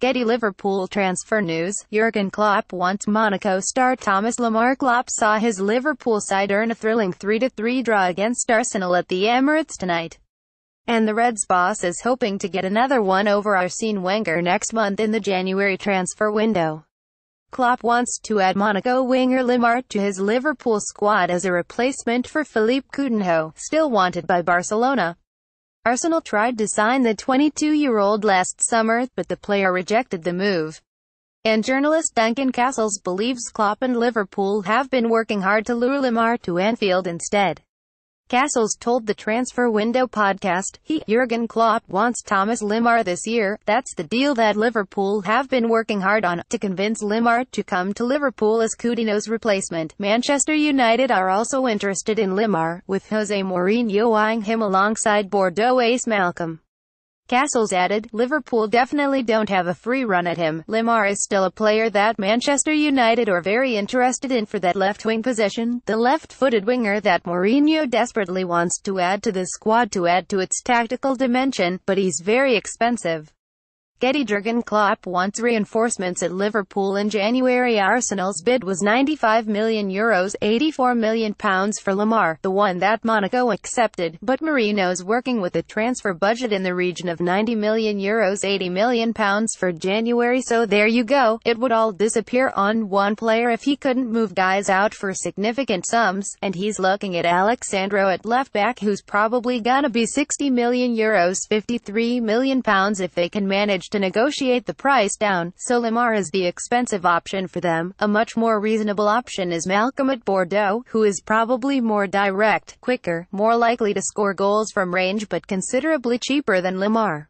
Getty Liverpool transfer news, Jurgen Klopp wants Monaco star Thomas Lamar Klopp saw his Liverpool side earn a thrilling 3-3 draw against Arsenal at the Emirates tonight. And the Reds boss is hoping to get another one over Arsene Wenger next month in the January transfer window. Klopp wants to add Monaco winger Limart to his Liverpool squad as a replacement for Philippe Coutinho, still wanted by Barcelona. Arsenal tried to sign the 22-year-old last summer, but the player rejected the move. And journalist Duncan Castles believes Klopp and Liverpool have been working hard to lure Lamar to Anfield instead. Castles told the Transfer Window podcast, he, Jurgen Klopp, wants Thomas Limar this year. That's the deal that Liverpool have been working hard on, to convince Limar to come to Liverpool as Coutinho's replacement. Manchester United are also interested in Limar, with Jose Mourinho eyeing him alongside Bordeaux ace Malcolm. Castles added, Liverpool definitely don't have a free run at him. Lamar is still a player that Manchester United are very interested in for that left-wing position, the left-footed winger that Mourinho desperately wants to add to the squad to add to its tactical dimension, but he's very expensive. Getty Jurgen Klopp wants reinforcements at Liverpool in January Arsenal's bid was €95 million, Euros, £84 million pounds for Lamar, the one that Monaco accepted, but Marino's working with a transfer budget in the region of €90 million, Euros, £80 million pounds for January so there you go, it would all disappear on one player if he couldn't move guys out for significant sums, and he's looking at Alexandro at left back who's probably gonna be €60 million, Euros, €53 million pounds if they can manage to negotiate the price down, so Lamar is the expensive option for them. A much more reasonable option is Malcolm at Bordeaux, who is probably more direct, quicker, more likely to score goals from range but considerably cheaper than Lamar.